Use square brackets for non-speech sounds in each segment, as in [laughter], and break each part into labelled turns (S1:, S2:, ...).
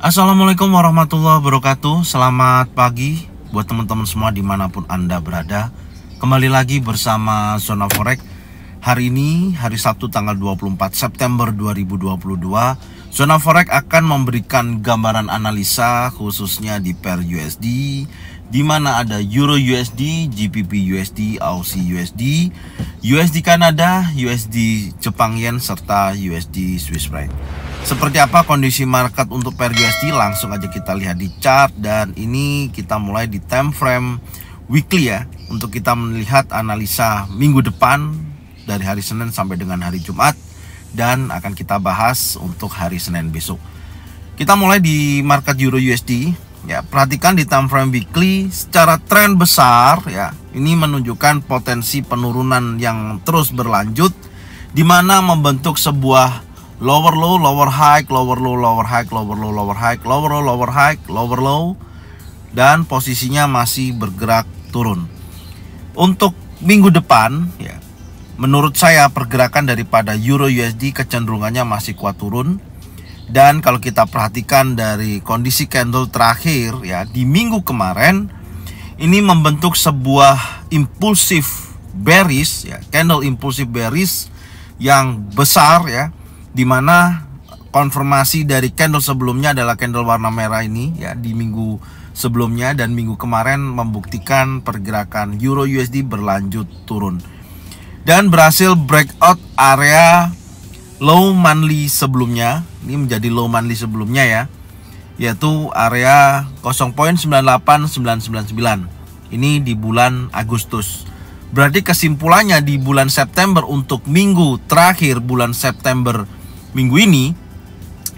S1: Assalamualaikum warahmatullahi wabarakatuh Selamat pagi buat teman-teman semua dimanapun Anda berada Kembali lagi bersama Zona Forex Hari ini, hari Sabtu tanggal 24 September 2022 Zona Forex akan memberikan gambaran analisa khususnya di pair USD di mana ada Euro USD, GBP USD, Aussie USD, USD Kanada, USD Jepang Yen, serta USD Swiss Franc. Seperti apa kondisi market untuk per USD langsung aja kita lihat di chart dan ini kita mulai di time frame weekly ya untuk kita melihat analisa minggu depan dari hari Senin sampai dengan hari Jumat dan akan kita bahas untuk hari Senin besok. Kita mulai di market Euro USD ya perhatikan di time frame weekly secara tren besar ya ini menunjukkan potensi penurunan yang terus berlanjut di mana membentuk sebuah lower low lower high lower low lower high lower low lower high lower low lower high lower low dan posisinya masih bergerak turun untuk minggu depan ya menurut saya pergerakan daripada euro USD kecenderungannya masih kuat turun dan kalau kita perhatikan dari kondisi candle terakhir ya di minggu kemarin ini membentuk sebuah impulsif bearish ya candle impulsif bearish yang besar ya dimana konfirmasi dari candle sebelumnya adalah candle warna merah ini ya di minggu sebelumnya dan minggu kemarin membuktikan pergerakan euro USD berlanjut turun dan berhasil breakout area low monthly sebelumnya ini menjadi low monthly sebelumnya ya yaitu area 0.98999 ini di bulan Agustus berarti kesimpulannya di bulan September untuk minggu terakhir bulan September minggu ini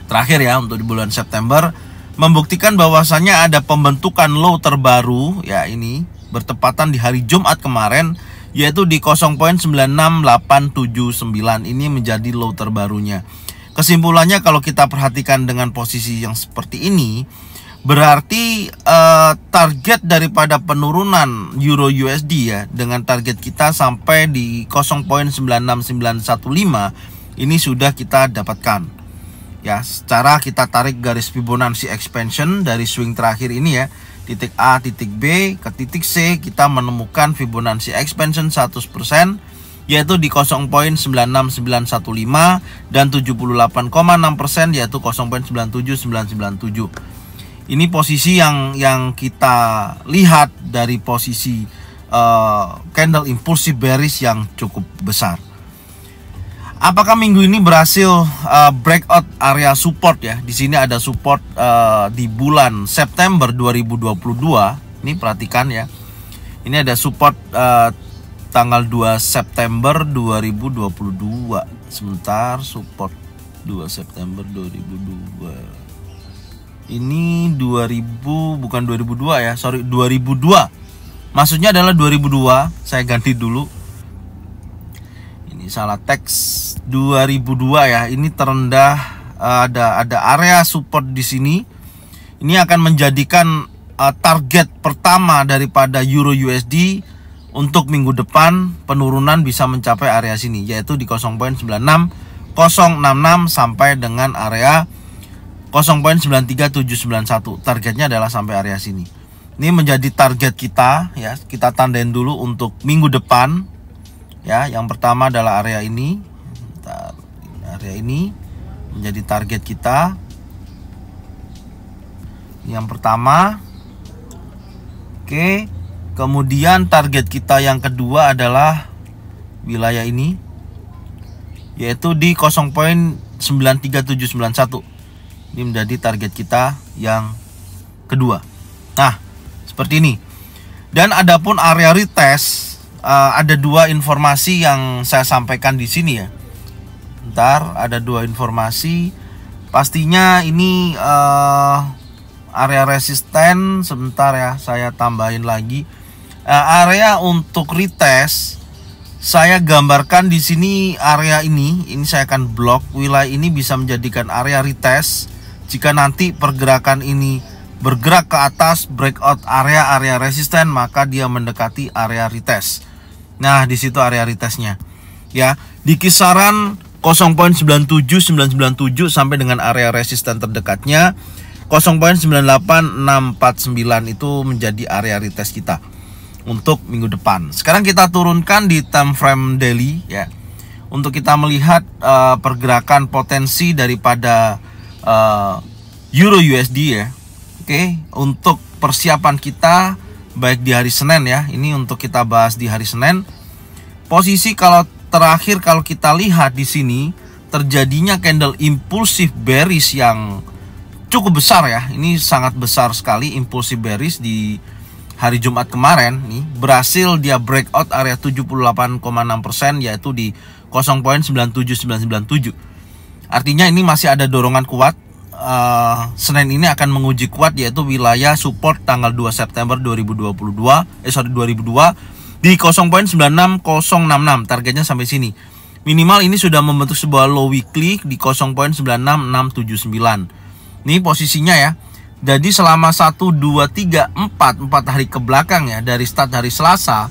S1: terakhir ya untuk di bulan September membuktikan bahwasannya ada pembentukan low terbaru ya ini bertepatan di hari Jumat kemarin yaitu di 0.96879 ini menjadi low terbarunya. Kesimpulannya kalau kita perhatikan dengan posisi yang seperti ini berarti eh, target daripada penurunan euro USD ya dengan target kita sampai di 0.96915 ini sudah kita dapatkan ya secara kita tarik garis Fibonacci expansion dari swing terakhir ini ya titik A titik B ke titik C kita menemukan Fibonacci expansion 100% yaitu di 0.96915 dan 78,6% yaitu 0.97997 ini posisi yang yang kita lihat dari posisi uh, candle impulsive bearish yang cukup besar Apakah minggu ini berhasil uh, breakout area support ya? Di sini ada support uh, di bulan September 2022. Ini perhatikan ya. Ini ada support uh, tanggal 2 September 2022. Sebentar, support 2 September 2022. Ini 2000 bukan 2002 ya, sorry 2002. Maksudnya adalah 2002. Saya ganti dulu ini salah teks 2002 ya ini terendah eh, ada ada area support di sini ini akan menjadikan eh, target pertama daripada euro USD untuk minggu depan penurunan bisa mencapai area sini yaitu di 0.96 066 sampai dengan area 0.93791 targetnya adalah sampai area sini ini menjadi target kita ya kita tandain dulu untuk minggu depan ya yang pertama adalah area ini area ini menjadi target kita yang pertama oke kemudian target kita yang kedua adalah wilayah ini yaitu di 0.93791 ini menjadi target kita yang kedua nah seperti ini dan adapun area retest uh, ada dua informasi yang saya sampaikan di sini ya. Ntar ada dua informasi. Pastinya ini uh, area resisten. Sebentar ya, saya tambahin lagi. Uh, area untuk retest. Saya gambarkan di sini area ini. Ini saya akan blok wilayah ini bisa menjadikan area retest. Jika nanti pergerakan ini bergerak ke atas breakout area-area resisten maka dia mendekati area retest Nah, di situ area retestnya. Ya, di kisaran 0.97997 sampai dengan area resisten terdekatnya 0.98649 itu menjadi area retest kita untuk minggu depan. Sekarang kita turunkan di time frame daily ya. Untuk kita melihat uh, pergerakan potensi daripada uh, euro USD ya. Oke, okay? untuk persiapan kita baik di hari Senin ya. Ini untuk kita bahas di hari Senin. Posisi kalau terakhir kalau kita lihat di sini terjadinya candle impulsif bearish yang cukup besar ya. Ini sangat besar sekali impulsif bearish di hari Jumat kemarin nih berhasil dia breakout area 78,6% yaitu di 0.97997. Artinya ini masih ada dorongan kuat uh, Senin ini akan menguji kuat yaitu wilayah support tanggal 2 September 2022 eh sorry 2002 di 0.96066 targetnya sampai sini. Minimal ini sudah membentuk sebuah low weekly di 0.96679. Ini posisinya ya. Jadi selama 1 2 3 4 4 hari ke belakang ya dari start hari Selasa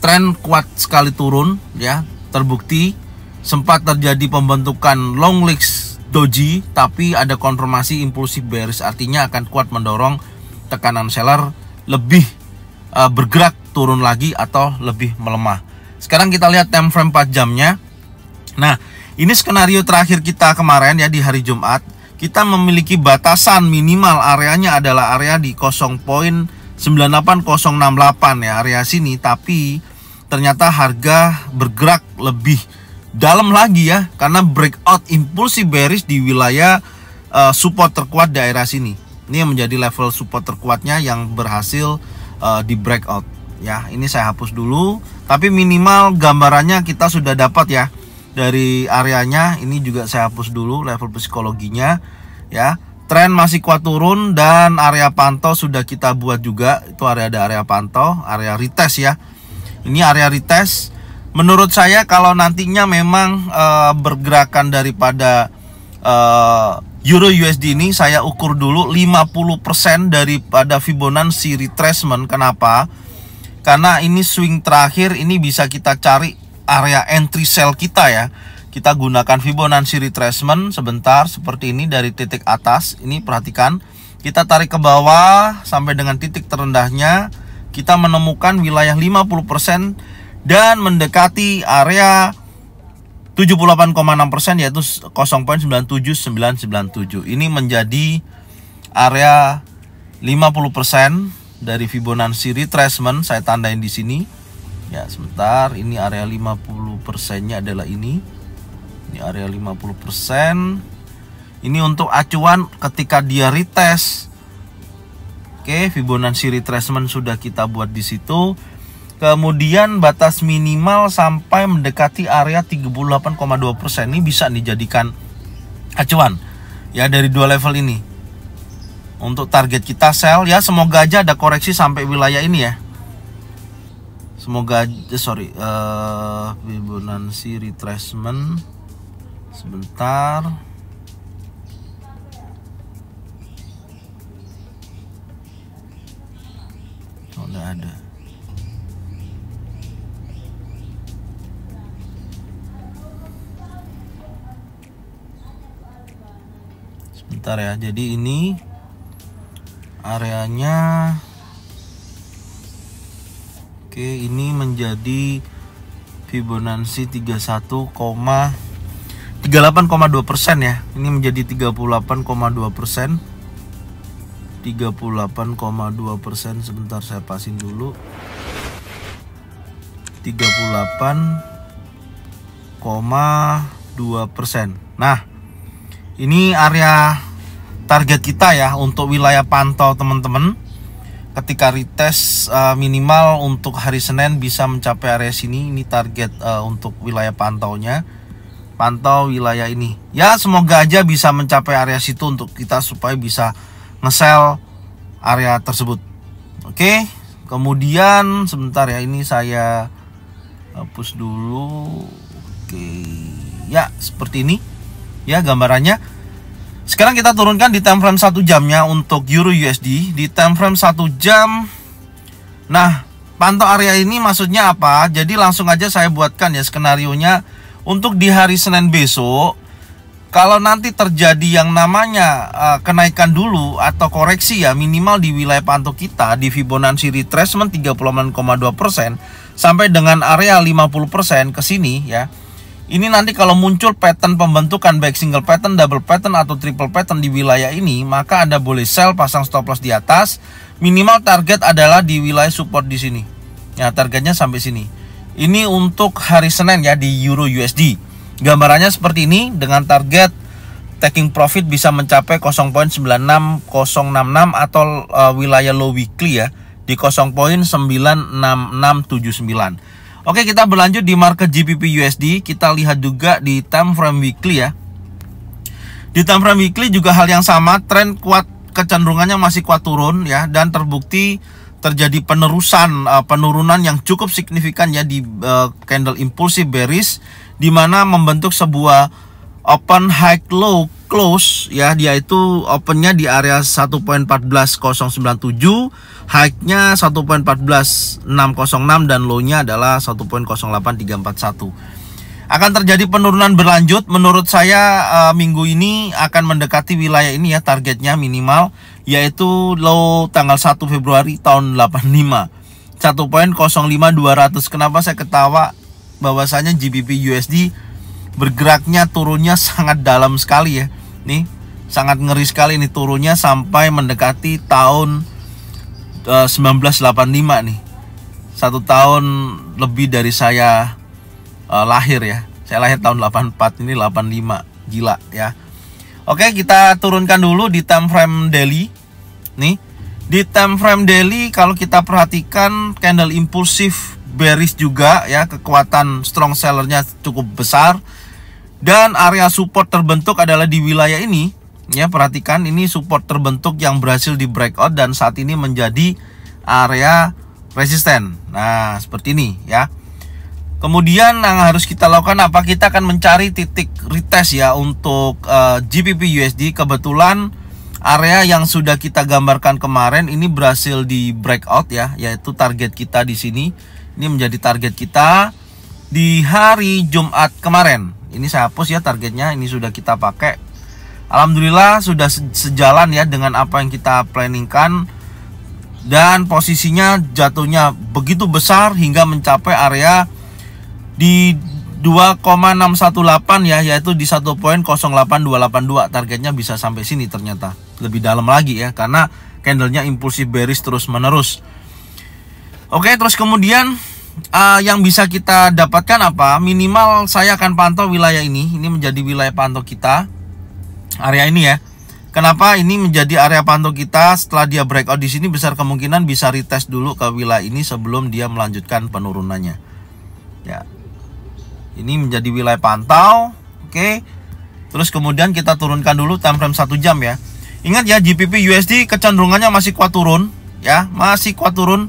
S1: tren kuat sekali turun ya terbukti sempat terjadi pembentukan long legs doji tapi ada konfirmasi impulsif bearish artinya akan kuat mendorong tekanan seller lebih uh, bergerak turun lagi atau lebih melemah. Sekarang kita lihat time frame 4 jamnya. Nah, ini skenario terakhir kita kemarin ya di hari Jumat. Kita memiliki batasan minimal areanya adalah area di 0.98068 ya area sini tapi ternyata harga bergerak lebih dalam lagi ya karena breakout impulsi bearish di wilayah uh, support terkuat daerah sini. Ini yang menjadi level support terkuatnya yang berhasil uh, di breakout ya. Ini saya hapus dulu, tapi minimal gambarannya kita sudah dapat ya dari areanya. Ini juga saya hapus dulu level psikologinya ya. Tren masih kuat turun dan area pantau sudah kita buat juga. Itu area ada area pantau, area retest ya. Ini area retest menurut saya kalau nantinya memang uh, bergerakan daripada uh, Euro USD ini saya ukur dulu 50% daripada Fibonacci retracement. Kenapa? Karena ini swing terakhir ini bisa kita cari area entry sell kita ya. Kita gunakan Fibonacci retracement sebentar seperti ini dari titik atas. Ini perhatikan, kita tarik ke bawah sampai dengan titik terendahnya kita menemukan wilayah 50% dan mendekati area 78,6% yaitu 0.97997. Ini menjadi area 50% dari Fibonacci retracement saya tandain di sini. Ya, sebentar, ini area 50%-nya adalah ini. Ini area 50%. Ini untuk acuan ketika dia retest. Oke, Fibonacci retracement sudah kita buat di situ. Kemudian batas minimal sampai mendekati area 38,2% ini bisa dijadikan acuan ya dari dua level ini. Untuk target kita sell ya semoga aja ada koreksi sampai wilayah ini ya. Semoga aja eh, sorry uh, Fibonacci retracement sebentar. Oh, ada. Bentar ya jadi ini areanya oke ini menjadi Fibonacci 31,38,2 persen ya ini menjadi 38,2 persen 38,2 persen sebentar saya pasin dulu 38,2 persen nah ini area target kita ya untuk wilayah pantau teman-teman ketika retest uh, minimal untuk hari Senin bisa mencapai area sini ini target uh, untuk wilayah pantaunya pantau wilayah ini ya semoga aja bisa mencapai area situ untuk kita supaya bisa ngesel area tersebut oke kemudian sebentar ya ini saya hapus dulu oke ya seperti ini ya gambarannya sekarang kita turunkan di time frame satu jamnya untuk Euro USD di time frame satu jam nah pantau area ini maksudnya apa jadi langsung aja saya buatkan ya skenario nya untuk di hari Senin besok kalau nanti terjadi yang namanya uh, kenaikan dulu atau koreksi ya minimal di wilayah pantau kita di Fibonacci retracement 36,2% sampai dengan area 50% ke sini ya ini nanti kalau muncul pattern pembentukan baik single pattern, double pattern atau triple pattern di wilayah ini, maka Anda boleh sell pasang stop loss di atas. Minimal target adalah di wilayah support di sini. Ya, targetnya sampai sini. Ini untuk hari Senin ya di Euro USD. Gambarannya seperti ini dengan target taking profit bisa mencapai 0.96066 atau uh, wilayah low weekly ya di 0.96679. Oke, kita berlanjut di market GBP USD. Kita lihat juga di time frame weekly ya. Di time frame weekly juga hal yang sama, tren kuat kecenderungannya masih kuat turun ya dan terbukti terjadi penerusan eh, penurunan yang cukup signifikan ya di eh, candle impulsive bearish di mana membentuk sebuah open high low close ya dia itu opennya di area 1.14097 high-nya 1.14606 dan low-nya adalah 1.08341 akan terjadi penurunan berlanjut menurut saya uh, minggu ini akan mendekati wilayah ini ya targetnya minimal yaitu low tanggal 1 Februari tahun 85 1.05200 kenapa saya ketawa bahwasanya GBP USD bergeraknya turunnya sangat dalam sekali ya Nih, sangat ngeri sekali ini turunnya sampai mendekati tahun eh, uh, 1985 nih. Satu tahun lebih dari saya uh, lahir ya. Saya lahir tahun 84 ini 85. Gila ya. Oke, kita turunkan dulu di time frame daily. Nih, di time frame daily kalau kita perhatikan candle impulsif bearish juga ya, kekuatan strong sellernya cukup besar dan area support terbentuk adalah di wilayah ini. Ya, perhatikan ini support terbentuk yang berhasil di breakout dan saat ini menjadi area resisten. Nah, seperti ini ya. Kemudian yang harus kita lakukan apa? Kita akan mencari titik retest ya untuk uh, eh, GBP USD. Kebetulan area yang sudah kita gambarkan kemarin ini berhasil di breakout ya, yaitu target kita di sini. Ini menjadi target kita di hari Jumat kemarin ini saya hapus ya targetnya ini sudah kita pakai Alhamdulillah sudah sejalan ya dengan apa yang kita planningkan dan posisinya jatuhnya begitu besar hingga mencapai area di 2,618 ya yaitu di 1.08282 targetnya bisa sampai sini ternyata lebih dalam lagi ya karena candlenya impulsif bearish terus menerus oke terus kemudian uh, yang bisa kita dapatkan apa? Minimal saya akan pantau wilayah ini. Ini menjadi wilayah pantau kita. Area ini ya. Kenapa ini menjadi area pantau kita? Setelah dia breakout di sini besar kemungkinan bisa retest dulu ke wilayah ini sebelum dia melanjutkan penurunannya. Ya. Ini menjadi wilayah pantau. Oke. Okay. Terus kemudian kita turunkan dulu time frame satu jam ya. Ingat ya GPP USD kecenderungannya masih kuat turun ya, masih kuat turun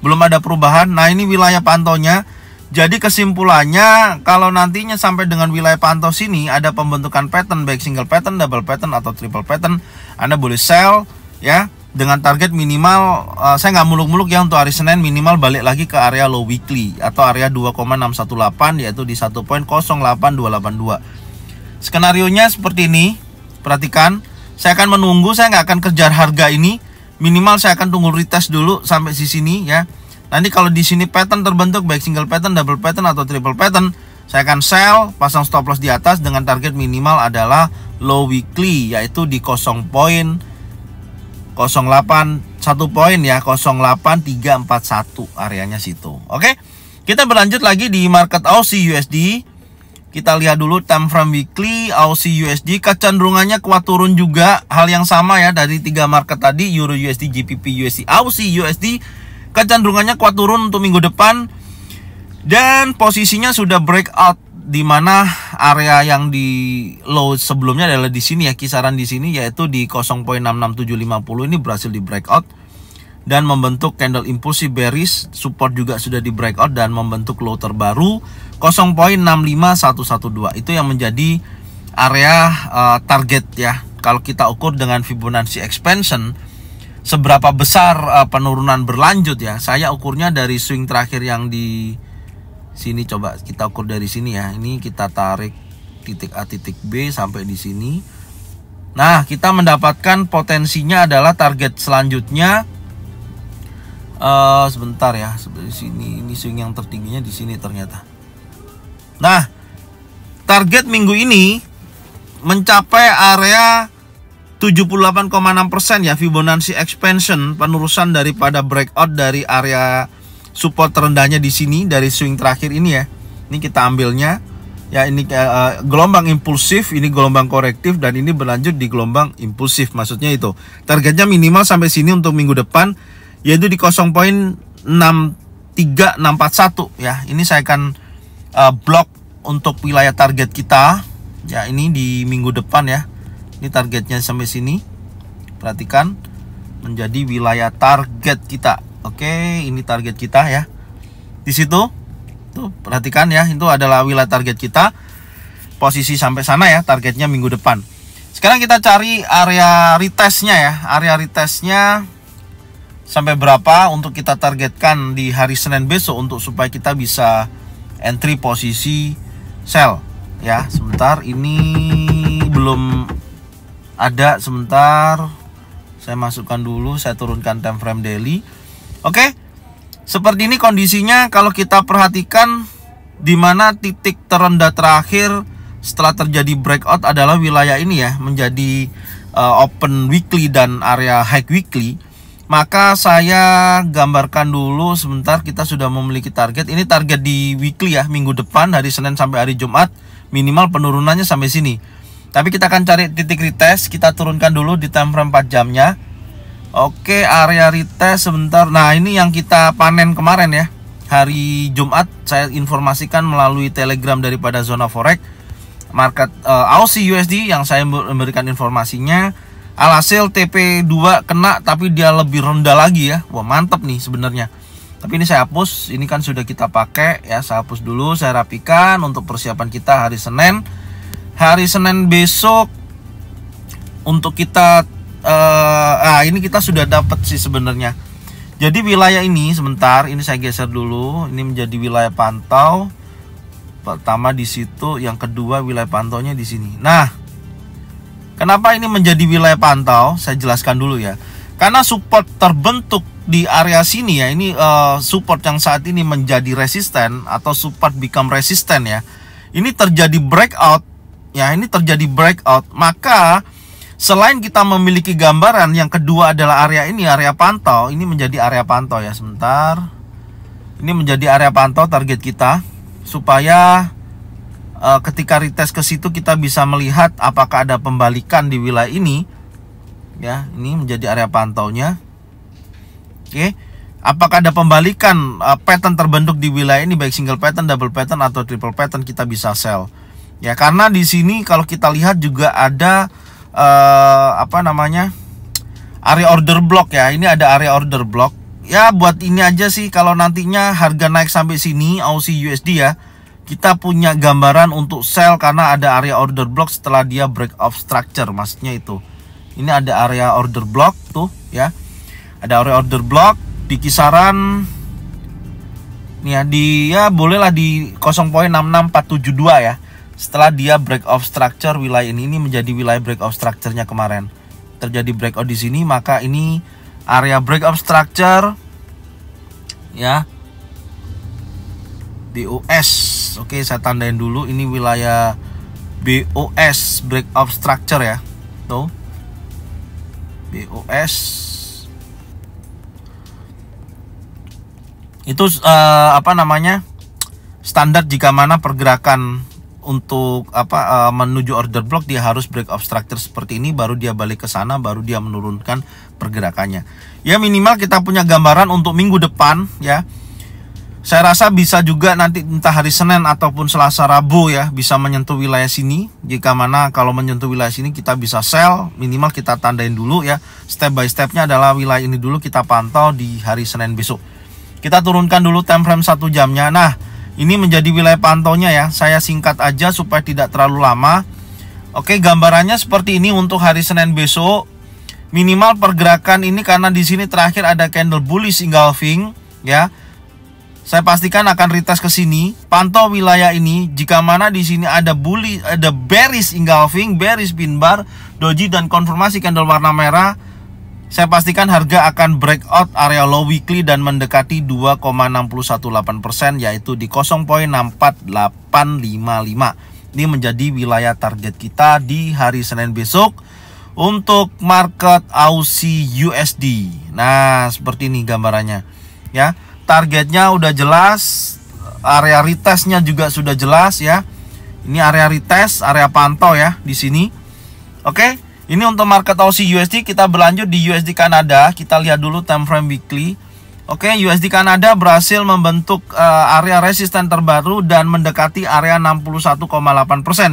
S1: belum ada perubahan. Nah, ini wilayah pantaunya. Jadi kesimpulannya kalau nantinya sampai dengan wilayah pantau sini ada pembentukan pattern baik single pattern, double pattern atau triple pattern, Anda boleh sell ya dengan target minimal eh, saya nggak muluk-muluk ya untuk hari Senin minimal balik lagi ke area low weekly atau area 2,618 yaitu di 1.08282. Skenario nya seperti ini. Perhatikan, saya akan menunggu, saya nggak akan kejar harga ini minimal saya akan tunggu retest dulu sampai di sini ya nanti kalau di sini pattern terbentuk baik single pattern double pattern atau triple pattern saya akan sell pasang stop loss di atas dengan target minimal adalah low weekly yaitu di 0 poin 08 poin ya 08341 areanya situ oke kita berlanjut lagi di market Aussie USD kita lihat dulu time frame weekly, Aussie USD kecenderungannya kuat turun juga. Hal yang sama ya dari tiga market tadi Euro USD, GBP USD, Aussie USD kecenderungannya kuat turun untuk minggu depan. Dan posisinya sudah breakout di mana area yang di low sebelumnya adalah di sini ya kisaran di sini yaitu di 0.66750 ini berhasil di breakout dan membentuk candle impulsif bearish support juga sudah di breakout dan membentuk low terbaru 0.65112 itu yang menjadi area uh, target ya. Kalau kita ukur dengan Fibonacci expansion seberapa besar uh, penurunan berlanjut ya. Saya ukurnya dari swing terakhir yang di sini coba kita ukur dari sini ya. Ini kita tarik titik A titik B sampai di sini. Nah, kita mendapatkan potensinya adalah target selanjutnya uh, sebentar ya. Di sini ini swing yang tertingginya di sini ternyata. Nah, target minggu ini mencapai area 78,6% ya Fibonacci expansion penurusan daripada breakout dari area support terendahnya di sini dari swing terakhir ini ya. Ini kita ambilnya ya ini uh, gelombang impulsif, ini gelombang korektif dan ini berlanjut di gelombang impulsif maksudnya itu. Targetnya minimal sampai sini untuk minggu depan yaitu di 0.63641 ya. Ini saya akan uh, blok untuk wilayah target kita ya ini di minggu depan ya ini targetnya sampai sini perhatikan menjadi wilayah target kita oke ini target kita ya di situ tuh perhatikan ya itu adalah wilayah target kita posisi sampai sana ya targetnya minggu depan sekarang kita cari area retestnya ya area retestnya sampai berapa untuk kita targetkan di hari Senin besok untuk supaya kita bisa entry posisi sell ya sebentar ini belum ada sebentar saya masukkan dulu saya turunkan time frame daily oke seperti ini kondisinya kalau kita perhatikan di mana titik terendah terakhir setelah terjadi breakout adalah wilayah ini ya menjadi eh, open weekly dan area high weekly maka saya gambarkan dulu sebentar kita sudah memiliki target ini target di weekly ya minggu depan hari Senin sampai hari Jumat minimal penurunannya sampai sini tapi kita akan cari titik retest kita turunkan dulu di time frame 4 jamnya Oke area retest sebentar nah ini yang kita panen kemarin ya hari Jumat saya informasikan melalui telegram daripada zona forex market uh, eh, AUSI USD yang saya memberikan informasinya Alhasil TP2 kena tapi dia lebih rendah lagi ya. Wah, mantep nih sebenarnya. Tapi ini saya hapus, ini kan sudah kita pakai ya, saya hapus dulu, saya rapikan untuk persiapan kita hari Senin. Hari Senin besok untuk kita uh, ah ini kita sudah dapat sih sebenarnya. Jadi wilayah ini sebentar, ini saya geser dulu, ini menjadi wilayah pantau. Pertama di situ, yang kedua wilayah pantaunya di sini. Nah, Kenapa ini menjadi wilayah pantau? Saya jelaskan dulu ya. Karena support terbentuk di area sini ya, ini uh, support yang saat ini menjadi resisten atau support become resisten ya. Ini terjadi breakout ya, ini terjadi breakout. Maka selain kita memiliki gambaran, yang kedua adalah area ini area pantau. Ini menjadi area pantau ya sebentar. Ini menjadi area pantau target kita supaya Eh, ketika retest ke situ kita bisa melihat apakah ada pembalikan di wilayah ini ya ini menjadi area pantaunya oke apakah ada pembalikan uh, pattern terbentuk di wilayah ini baik single pattern double pattern atau triple pattern kita bisa sell ya karena di sini kalau kita lihat juga ada uh, apa namanya area order block ya ini ada area order block ya buat ini aja sih kalau nantinya harga naik sampai sini Aussie USD ya kita punya gambaran untuk sell karena ada area order block setelah dia break off structure maksudnya itu ini ada area order block tuh ya ada area order block di kisaran nih ya di ya bolehlah di 0.66472 ya setelah dia break off structure wilayah ini ini menjadi wilayah break off structure-nya kemarin terjadi break out di sini maka ini area break off structure ya BOS oke saya tandain dulu ini wilayah BOS break of structure ya tuh BOS itu uh, apa namanya standar jika mana pergerakan untuk apa uh, menuju order block dia harus break of structure seperti ini baru dia balik ke sana baru dia menurunkan pergerakannya ya minimal kita punya gambaran untuk minggu depan ya saya rasa bisa juga nanti entah hari Senin ataupun Selasa Rabu ya bisa menyentuh wilayah sini. Jika mana kalau menyentuh wilayah sini kita bisa sell, minimal kita tandain dulu ya. Step by stepnya adalah wilayah ini dulu kita pantau di hari Senin besok. Kita turunkan dulu time frame satu jamnya. Nah, ini menjadi wilayah pantaunya ya. Saya singkat aja supaya tidak terlalu lama. Oke, gambarannya seperti ini untuk hari Senin besok. Minimal pergerakan ini karena di sini terakhir ada candle bullish engulfing ya saya pastikan akan retest ke sini, pantau wilayah ini. Jika mana di sini ada bully, ada bearish engulfing, bearish pin bar, doji dan konfirmasi candle warna merah, saya pastikan harga akan breakout area low weekly dan mendekati 2,618% yaitu di 0.64855. Ini menjadi wilayah target kita di hari Senin besok untuk market Aussie USD. Nah, seperti ini gambarannya. Ya targetnya udah jelas area retestnya juga sudah jelas ya ini area retest area pantau ya di sini oke ini untuk market Aussie USD kita berlanjut di USD Kanada kita lihat dulu time frame weekly Oke, okay, USD Kanada berhasil membentuk uh, area resisten terbaru dan mendekati area 61,8%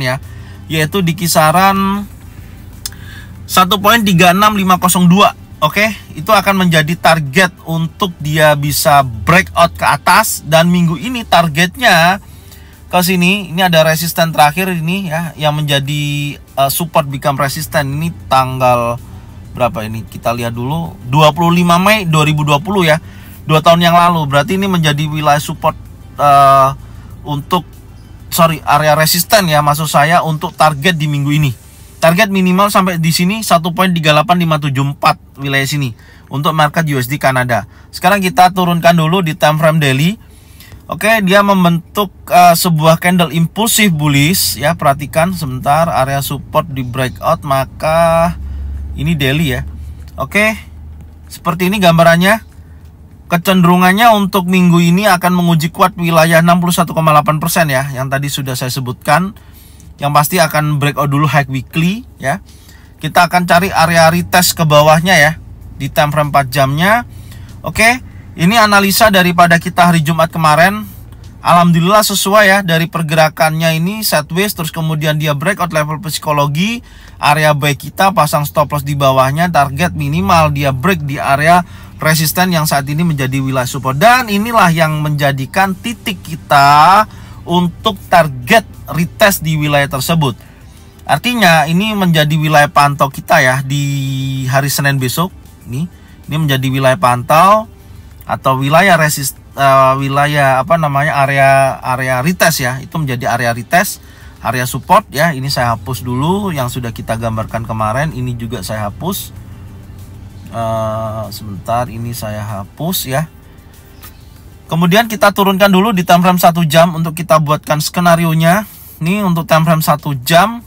S1: ya, yaitu di kisaran 1.36502 Oke, okay? itu akan menjadi target untuk dia bisa breakout ke atas dan minggu ini targetnya ke sini ini ada resisten terakhir ini ya yang menjadi uh, support become resisten ini tanggal berapa ini kita lihat dulu 25 Mei 2020 ya dua tahun yang lalu berarti ini menjadi wilayah support uh, untuk sorry area resisten ya maksud saya untuk target di minggu ini target minimal sampai di sini 1.38574 wilayah sini untuk market USD Kanada. Sekarang kita turunkan dulu di time frame daily. Oke, dia membentuk uh, sebuah candle impulsif bullish ya. Perhatikan sebentar area support di breakout maka ini daily ya. Oke. Seperti ini gambarannya. Kecenderungannya untuk minggu ini akan menguji kuat wilayah 61,8% ya yang tadi sudah saya sebutkan. Yang pasti akan breakout dulu high weekly ya kita akan cari area retest ke bawahnya ya di time frame 4 jamnya oke ini analisa daripada kita hari Jumat kemarin Alhamdulillah sesuai ya dari pergerakannya ini sideways terus kemudian dia breakout level psikologi area buy kita pasang stop loss di bawahnya target minimal dia break di area resisten yang saat ini menjadi wilayah support dan inilah yang menjadikan titik kita untuk target retest di wilayah tersebut. Artinya ini menjadi wilayah pantau kita ya di hari Senin besok. Ini ini menjadi wilayah pantau atau wilayah resist uh, eh, wilayah apa namanya area area retest ya. Itu menjadi area retest, area support ya. Ini saya hapus dulu yang sudah kita gambarkan kemarin. Ini juga saya hapus. Uh, sebentar ini saya hapus ya. Kemudian kita turunkan dulu di frame 1 jam untuk kita buatkan skenario nya. Ini untuk frame 1 jam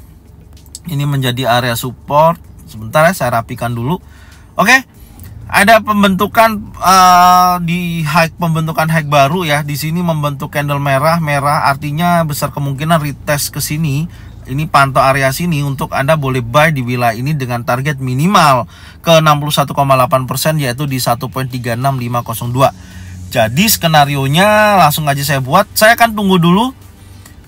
S1: ini menjadi area support sebentar ya saya rapikan dulu oke ada pembentukan uh, di high pembentukan high baru ya di sini membentuk candle merah merah artinya besar kemungkinan retest ke sini ini pantau area sini untuk Anda boleh buy di wilayah ini dengan target minimal ke 61,8% yaitu di 1.36502. Jadi skenario nya langsung aja saya buat. Saya akan tunggu dulu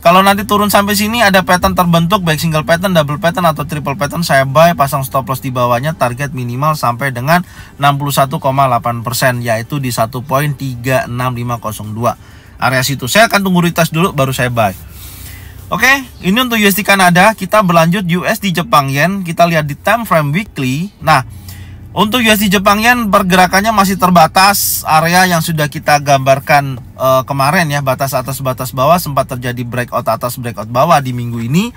S1: kalau nanti turun sampai sini ada pattern terbentuk baik single pattern, double pattern atau triple pattern saya buy pasang stop loss di bawahnya target minimal sampai dengan 61,8% yaitu di 1.36502. Area situ. Saya akan tunggu retest dulu baru saya buy. Oke, ini untuk USD Kanada, kita berlanjut USD Jepang Yen, kita lihat di time frame weekly. Nah, untuk USD Jepang Yen pergerakannya masih terbatas area yang sudah kita gambarkan e, kemarin ya batas atas batas bawah sempat terjadi breakout atas breakout bawah di minggu ini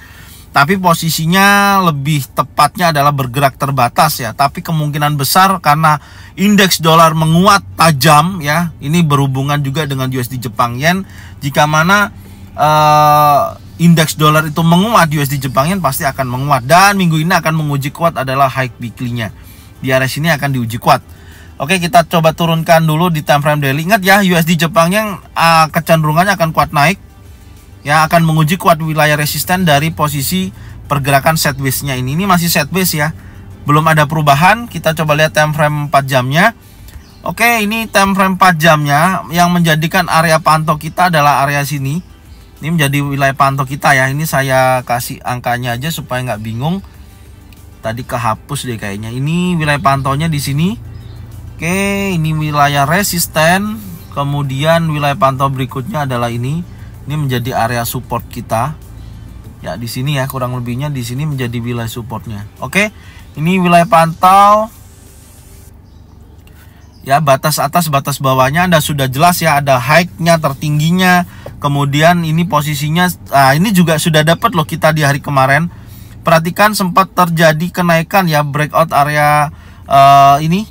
S1: tapi posisinya lebih tepatnya adalah bergerak terbatas ya tapi kemungkinan besar karena indeks dolar menguat tajam ya ini berhubungan juga dengan USD Jepang Yen jika mana uh, indeks dolar itu menguat USD Jepang Yen pasti akan menguat dan minggu ini akan menguji kuat adalah high weekly-nya di area sini akan diuji kuat Oke kita coba turunkan dulu di time frame daily ingat ya USD Jepang yang uh, kecenderungannya akan kuat naik ya akan menguji kuat wilayah resisten dari posisi pergerakan sideways-nya ini ini masih sideways ya belum ada perubahan kita coba lihat time frame 4 jamnya Oke ini time frame 4 jamnya yang menjadikan area pantau kita adalah area sini ini menjadi wilayah pantau kita ya ini saya kasih angkanya aja supaya nggak bingung tadi kehapus deh kayaknya ini wilayah pantaunya di sini oke ini wilayah resisten kemudian wilayah pantau berikutnya adalah ini ini menjadi area support kita ya di sini ya kurang lebihnya di sini menjadi wilayah supportnya oke ini wilayah pantau ya batas atas batas bawahnya anda sudah jelas ya ada high-nya tertingginya kemudian ini posisinya nah, ini juga sudah dapat loh kita di hari kemarin perhatikan sempat terjadi kenaikan ya breakout area uh, ini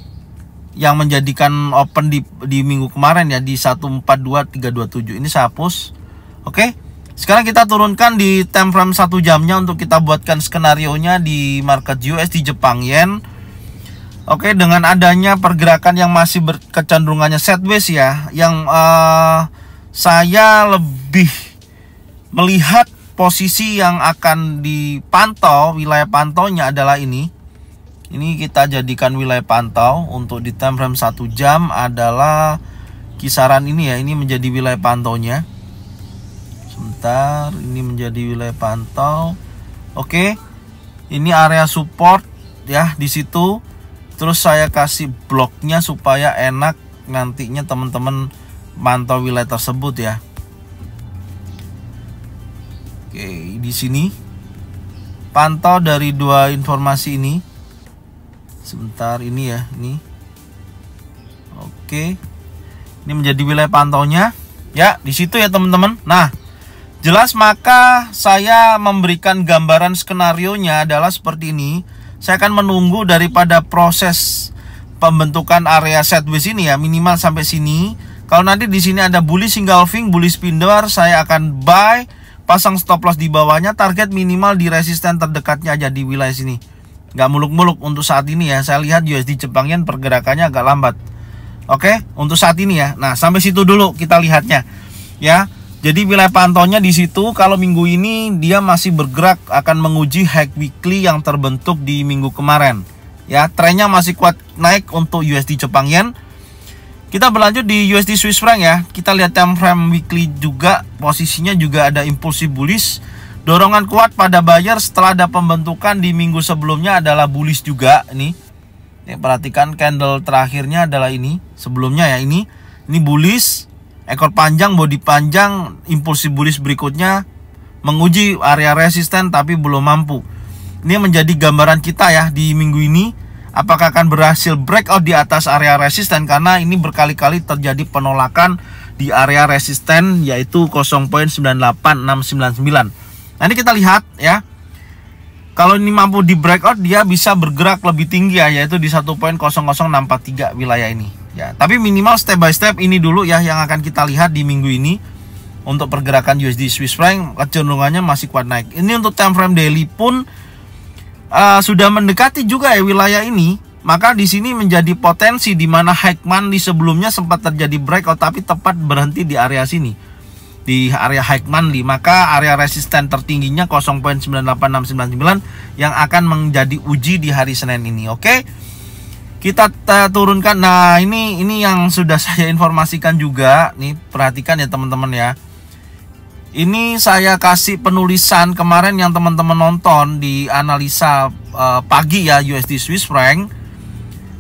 S1: yang menjadikan open di, di minggu kemarin ya di 142327 ini saya hapus oke sekarang kita turunkan di time frame 1 jamnya untuk kita buatkan skenario nya di market US di Jepang Yen oke dengan adanya pergerakan yang masih berkecenderungannya sideways ya yang uh, saya lebih melihat posisi yang akan dipantau wilayah pantaunya adalah ini ini kita jadikan wilayah pantau untuk di time frame 1 jam adalah kisaran ini ya ini menjadi wilayah pantaunya sebentar ini menjadi wilayah pantau oke ini area support ya di situ terus saya kasih bloknya supaya enak nantinya teman-teman mantau wilayah tersebut ya Oke, di sini pantau dari dua informasi ini. Sebentar ini ya, ini. Oke. Ini menjadi wilayah pantaunya. Ya, di situ ya teman-teman. Nah, jelas maka saya memberikan gambaran skenarionya adalah seperti ini. Saya akan menunggu daripada proses pembentukan area set bus ini ya, minimal sampai sini. Kalau nanti di sini ada bullish single bullish pindar, saya akan buy pasang stop loss di bawahnya target minimal di resisten terdekatnya aja di wilayah sini nggak muluk-muluk untuk saat ini ya saya lihat USD jepangian pergerakannya agak lambat oke untuk saat ini ya nah sampai situ dulu kita lihatnya ya jadi wilayah pantauannya di situ kalau minggu ini dia masih bergerak akan menguji high weekly yang terbentuk di minggu kemarin ya trennya masih kuat naik untuk USD Jepang Yen kita berlanjut di USD Swiss franc ya. Kita lihat time frame weekly juga posisinya juga ada impulsif bullish. Dorongan kuat pada buyer setelah ada pembentukan di minggu sebelumnya adalah bullish juga ini. Ini perhatikan candle terakhirnya adalah ini. Sebelumnya ya ini. Ini bullish, ekor panjang, body panjang, impulsif bullish berikutnya menguji area resisten tapi belum mampu. Ini menjadi gambaran kita ya di minggu ini apakah akan berhasil breakout di atas area resisten karena ini berkali-kali terjadi penolakan di area resisten yaitu 0.98699 nanti kita lihat ya kalau ini mampu di breakout dia bisa bergerak lebih tinggi ya yaitu di 1.00643 wilayah ini ya tapi minimal step by step ini dulu ya yang akan kita lihat di minggu ini untuk pergerakan USD Swiss franc kecenderungannya masih kuat naik. Ini untuk time frame daily pun uh, sudah mendekati juga ya wilayah ini, maka di sini menjadi potensi di mana Hackman di sebelumnya sempat terjadi breakout tapi tepat berhenti di area sini di area high monthly maka area resisten tertingginya 0.98699 yang akan menjadi uji di hari Senin ini oke kita turunkan nah ini ini yang sudah [laughs] saya informasikan juga nih perhatikan ya teman-teman ya ini saya kasih penulisan kemarin yang teman-teman nonton di analisa uh, pagi ya USD Swiss franc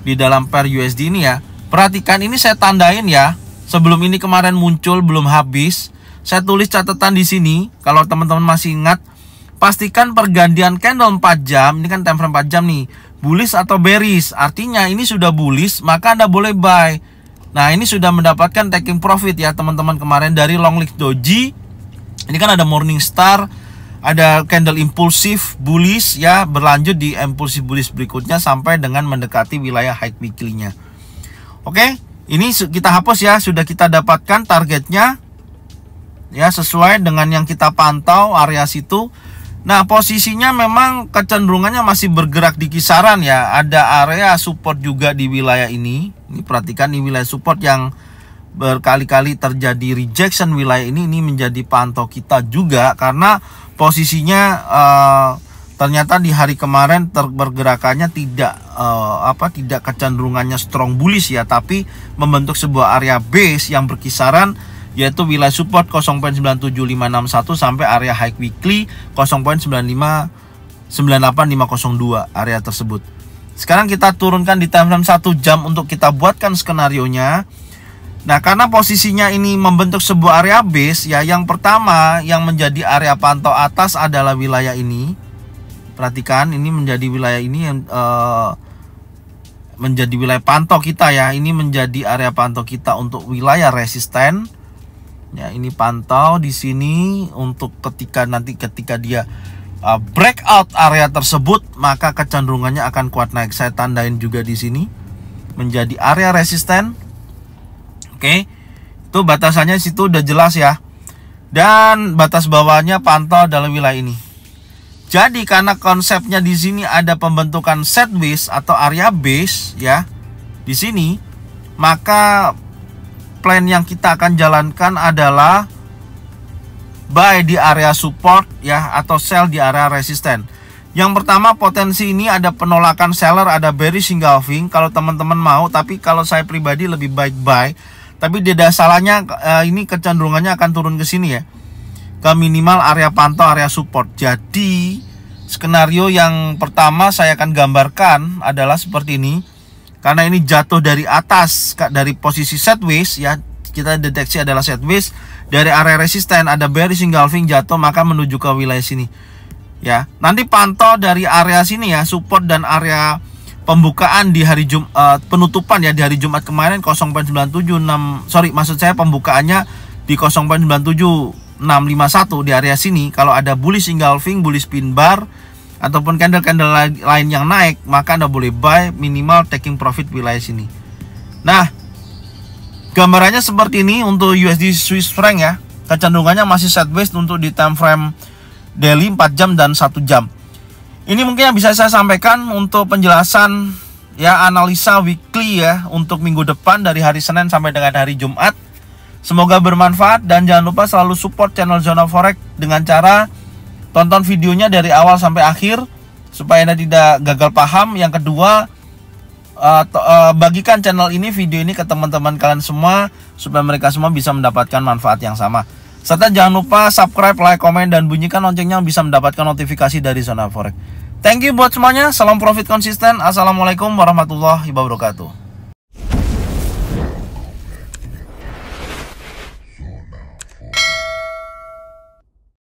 S1: di dalam per USD ini ya. Perhatikan ini saya tandain ya. Sebelum ini kemarin muncul belum habis. Saya tulis catatan di sini kalau teman-teman masih ingat pastikan pergantian candle 4 jam ini kan time frame 4 jam nih bullish atau bearish. Artinya ini sudah bullish maka Anda boleh buy. Nah, ini sudah mendapatkan taking profit ya teman-teman kemarin dari long leg doji ini kan ada Morning Star ada candle impulsif bullish ya berlanjut di impulsif bullish berikutnya sampai dengan mendekati wilayah high weekly-nya. Oke, ini kita hapus ya, sudah kita dapatkan targetnya ya sesuai dengan yang kita pantau area situ. Nah, posisinya memang kecenderungannya masih bergerak di kisaran ya. Ada area support juga di wilayah ini. Ini perhatikan di wilayah support yang berkali-kali terjadi rejection wilayah ini ini menjadi pantau kita juga karena posisinya uh, ternyata di hari kemarin tergerakannya tidak uh, apa tidak kecenderungannya strong bullish ya tapi membentuk sebuah area base yang berkisaran yaitu wilayah support 0.97561 sampai area high weekly 0.9598502 area tersebut. Sekarang kita turunkan di timeframe 1 jam untuk kita buatkan skenario nya. Nah, karena posisinya ini membentuk sebuah area base, ya yang pertama yang menjadi area pantau atas adalah wilayah ini. Perhatikan, ini menjadi wilayah ini yang uh, menjadi wilayah pantau kita ya. Ini menjadi area pantau kita untuk wilayah resisten. Ya, ini pantau di sini untuk ketika nanti ketika dia uh, breakout area tersebut, maka kecenderungannya akan kuat naik. Saya tandain juga di sini menjadi area resisten oke okay? itu batasannya situ udah jelas ya dan batas bawahnya pantau dalam wilayah ini jadi karena konsepnya di sini ada pembentukan set base atau area base ya di sini maka plan yang kita akan jalankan adalah buy di area support ya atau sell di area resisten. Yang pertama potensi ini ada penolakan seller, ada bearish engulfing. kalau teman-teman mau, tapi kalau saya pribadi lebih baik buy tapi tidak salahnya uh, ini kecenderungannya akan turun ke sini ya ke minimal area pantau area support jadi skenario yang pertama saya akan gambarkan adalah seperti ini karena ini jatuh dari atas dari posisi sideways ya kita deteksi adalah sideways dari area resisten ada bearish engulfing jatuh maka menuju ke wilayah sini ya nanti pantau dari area sini ya support dan area pembukaan di hari Jum uh, penutupan ya di hari Jumat kemarin 0.976 sorry maksud saya pembukaannya di 0.97651 di area sini kalau ada bullish engulfing bullish pin bar ataupun candle-candle lain yang naik maka anda boleh buy minimal taking profit wilayah sini nah gambarannya seperti ini untuk USD Swiss franc ya kecenderungannya masih sideways untuk di time frame daily 4 jam dan 1 jam ini mungkin yang bisa saya sampaikan untuk penjelasan ya analisa weekly ya untuk minggu depan dari hari Senin sampai dengan hari Jumat. Semoga bermanfaat dan jangan lupa selalu support channel Zona Forex dengan cara tonton videonya dari awal sampai akhir supaya Anda tidak gagal paham. Yang kedua, eh, eh, bagikan channel ini video ini ke teman-teman kalian semua supaya mereka semua bisa mendapatkan manfaat yang sama serta jangan lupa subscribe like komen dan bunyikan loncengnya bisa mendapatkan notifikasi dari zona forex Thank you buat semuanya. Salam profit konsisten. Assalamualaikum warahmatullahi wabarakatuh.